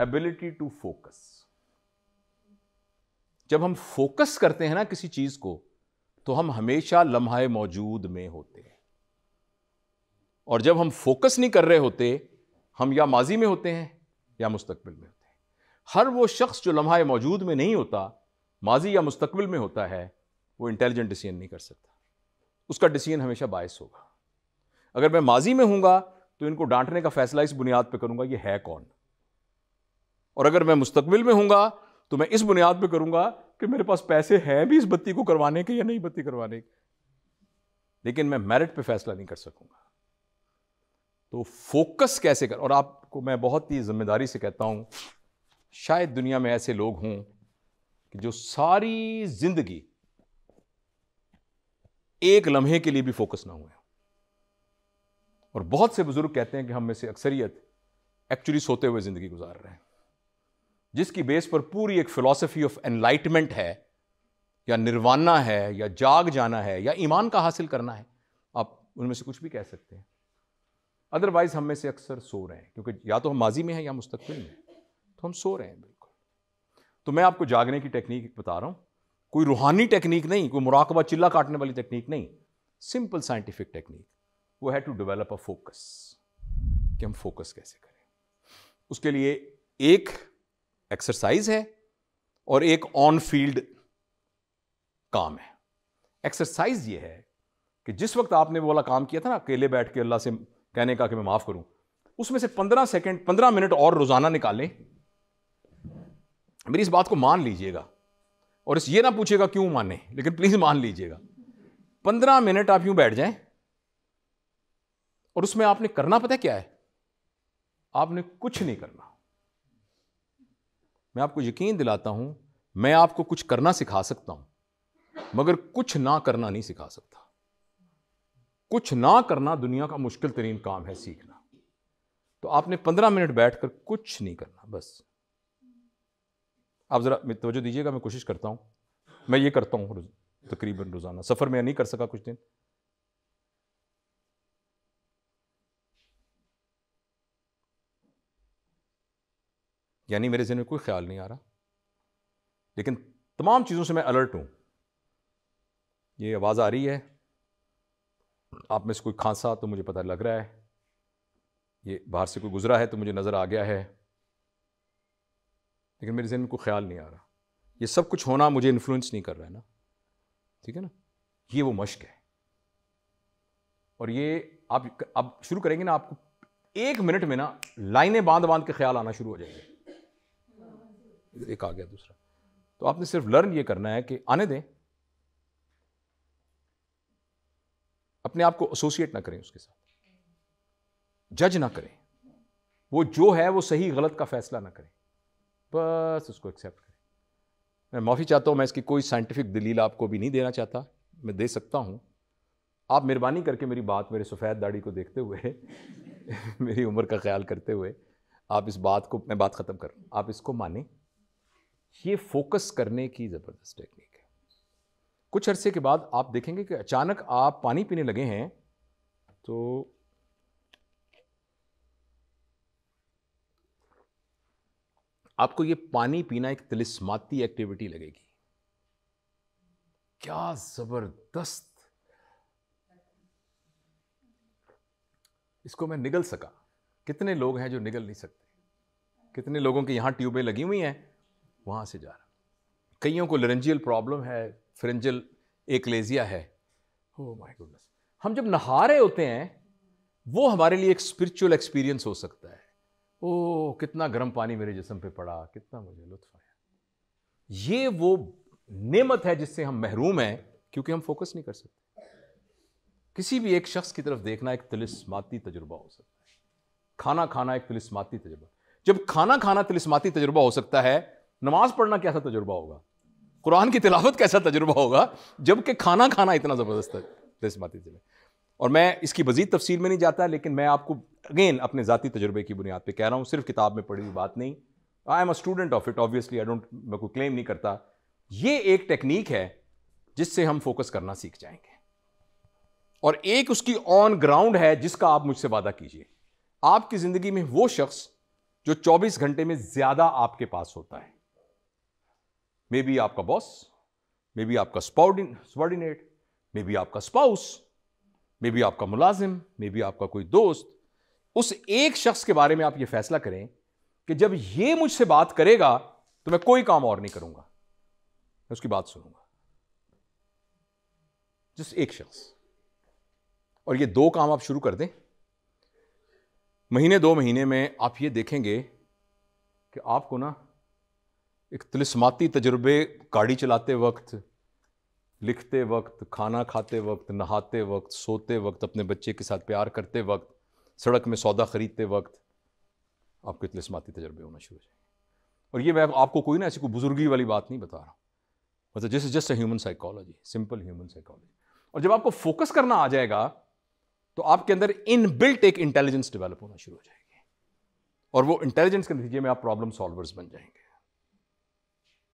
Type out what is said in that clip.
ability to focus जब हम focus करते हैं ना किसी चीज को तो हम हमेशा लम्हा मौजूद में होते हैं और जब हम फोकस नहीं कर रहे होते हम या माजी में होते हैं या मुस्तकबिल में होते हैं हर वो शख्स जो लम्हा मौजूद में नहीं होता माजी या मुस्तकबिल में होता है वो इंटेलिजेंट डिसीजन नहीं कर सकता उसका डिसीजन हमेशा बायस होगा अगर मैं माजी में हूँगा तो इनको डांटने का फैसला इस बुनियाद पर करूंगा ये है कौन और अगर मैं मुस्तबिल में हूँ तो मैं इस बुनियाद पर करूँगा कि मेरे पास पैसे हैं भी इस बत्ती को करवाने के या नहीं बत्ती करवाने के लेकिन मैं मेरिट पे फैसला नहीं कर सकूँगा तो फोकस कैसे कर और आपको मैं बहुत ही जिम्मेदारी से कहता हूं शायद दुनिया में ऐसे लोग हों कि जो सारी जिंदगी एक लम्हे के लिए भी फोकस ना हुए और बहुत से बुजुर्ग कहते हैं कि हम में से अक्सरियत एक्चुअली सोते हुए जिंदगी गुजार रहे हैं जिसकी बेस पर पूरी एक फिलॉसफी ऑफ एनलाइटमेंट है या निर्वाणा है या जाग जाना है या ईमान का हासिल करना है आप उनमें से कुछ भी कह सकते हैं अदरवाइज़ हम में से अक्सर सो रहे हैं क्योंकि या तो हम माजी में हैं या मुस्तकबिल में तो हम सो रहे हैं बिल्कुल तो मैं आपको जागने की टेक्निक बता रहा हूँ कोई रूहानी टेक्निक नहीं कोई मुराकबा चिल्ला काटने वाली टेक्निक नहीं सिंपल साइंटिफिक टेक्निक वो है टू डेवलप अ फोकस कि हम फोकस कैसे करें उसके लिए एक एक्सरसाइज है और एक ऑन फील्ड काम है एक्सरसाइज ये है कि जिस वक्त आपने वो वाला काम किया था ना अकेले बैठ के अल्लाह से कहने का कि मैं माफ़ करूं उसमें से पंद्रह सेकेंड पंद्रह मिनट और रोज़ाना निकालें मेरी इस बात को मान लीजिएगा और इस ये ना पूछेगा क्यों माने लेकिन प्लीज़ मान लीजिएगा पंद्रह मिनट आप यूं बैठ जाएं और उसमें आपने करना पता क्या है आपने कुछ नहीं करना मैं आपको यकीन दिलाता हूं मैं आपको कुछ करना सिखा सकता हूं मगर कुछ ना करना नहीं सिखा सकता कुछ ना करना दुनिया का मुश्किल तरीन काम है सीखना तो आपने पंद्रह मिनट बैठकर कुछ नहीं करना बस आप ज़रा तवज्जो दीजिएगा मैं कोशिश करता हूं मैं ये करता हूं तकरीबन रोज़ाना सफ़र में नहीं कर सका कुछ दिन यानी मेरे जहन में कोई ख्याल नहीं आ रहा लेकिन तमाम चीज़ों से मैं अलर्ट हूँ ये आवाज़ आ रही है आप में से कोई खांसा तो मुझे पता लग रहा है ये बाहर से कोई गुजरा है तो मुझे नज़र आ गया है लेकिन मेरे जहन में कोई ख्याल नहीं आ रहा ये सब कुछ होना मुझे इन्फ्लुएंस नहीं कर रहा है ना ठीक है ना ये वो मश्क है और ये आप अब शुरू करेंगे ना आपको एक मिनट में ना लाइनें बांध बांध के ख्याल आना शुरू हो जाएंगे एक आ गया दूसरा तो आपने सिर्फ लर्न ये करना है कि आने दें अपने आप को एसोसिएट ना करें उसके साथ जज ना करें वो जो है वो सही गलत का फैसला ना करें बस उसको एक्सेप्ट करें मैं माफ़ी चाहता हूँ मैं इसकी कोई साइंटिफिक दलील आपको भी नहीं देना चाहता मैं दे सकता हूँ आप मेहरबानी करके मेरी बात मेरे सफ़ेद दाढ़ी को देखते हुए मेरी उम्र का ख्याल करते हुए आप इस बात को मैं बात ख़त्म कर आप इसको माने ये फोकस करने की ज़बरदस्त टेक्निक है कुछ अरसे के बाद आप देखेंगे कि अचानक आप पानी पीने लगे हैं तो आपको ये पानी पीना एक तिलिस्माती एक्टिविटी लगेगी क्या ज़बरदस्त इसको मैं निगल सका कितने लोग हैं जो निगल नहीं सकते कितने लोगों के यहां ट्यूबें लगी हुई हैं वहाँ से जा रहा कईयों को लरेंजियल प्रॉब्लम है फ्रेंजल एकलेजिया है हो माय गुडनेस हम जब नहा रहे होते हैं वो हमारे लिए एक स्पिरिचुअल एक्सपीरियंस हो सकता है ओ oh, कितना गर्म पानी मेरे जिसम पे पड़ा कितना मुझे लुत्फ आया ये वो नेमत है जिससे हम महरूम हैं क्योंकि हम फोकस नहीं कर सकते किसी भी एक शख्स की तरफ देखना एक तलिस्माती तजुर्बा हो सकता है खाना खाना एक तलिस्माती तजुर्बा जब खाना खाना तलिस्माती तजुर्बा हो सकता है नमाज पढ़ना कैसा तजुर्बा होगा कुरान की तिलावत कैसा तजुर्बा होगा जबकि खाना खाना इतना ज़बरदस्त तस्माती में और मैं इसकी मज़ीद तफसील में नहीं जाता लेकिन मैं आपको अगेन अपने ज़ाती तजुर्बे की बुनियाद पर कह रहा हूँ सिर्फ किताब में पढ़ी हुई बात नहीं I am a student of it obviously I don't मैं कोई क्लेम नहीं करता ये एक टेक्निक है जिससे हम फोकस करना सीख जाएंगे और एक उसकी ऑन ग्राउंड है जिसका आप मुझसे वादा कीजिए आपकी ज़िंदगी में वो शख्स जो 24 घंटे में ज़्यादा आपके पास होता है मे बी आपका बॉस मे बी आपका सबॉर्डिनेट मे बी आपका स्पाउस मे बी आपका मुलाजिम मे बी आपका कोई दोस्त उस एक शख्स के बारे में आप ये फैसला करें कि जब ये मुझसे बात करेगा तो मैं कोई काम और नहीं करूंगा मैं उसकी बात सुनूंगा जिस एक शख्स और ये दो काम आप शुरू कर दें महीने दो महीने में आप ये देखेंगे कि आपको ना एक तलिस्माती तजर्बे गाड़ी चलाते वक्त लिखते वक्त खाना खाते वक्त नहाते वक्त सोते वक्त अपने बच्चे के साथ प्यार करते वक्त सड़क में सौदा ख़रीदते वक्त आपके तलिस्माती तजर्बे होना शुरू हो जाएंगे और ये मैं आपको कोई ना ऐसी कोई बुजुर्गी वाली बात नहीं बता रहा हूँ मतलब जिस just a human psychology simple human psychology और जब आपको फोकस करना आ जाएगा तो आपके अंदर इनबिल्ट एक इंटेलिजेंस डेवलप होना शुरू हो जाएगी और वो इंटेलिजेंस के नतीजे में आप प्रॉब्लम सॉल्वर्स बन जाएंगे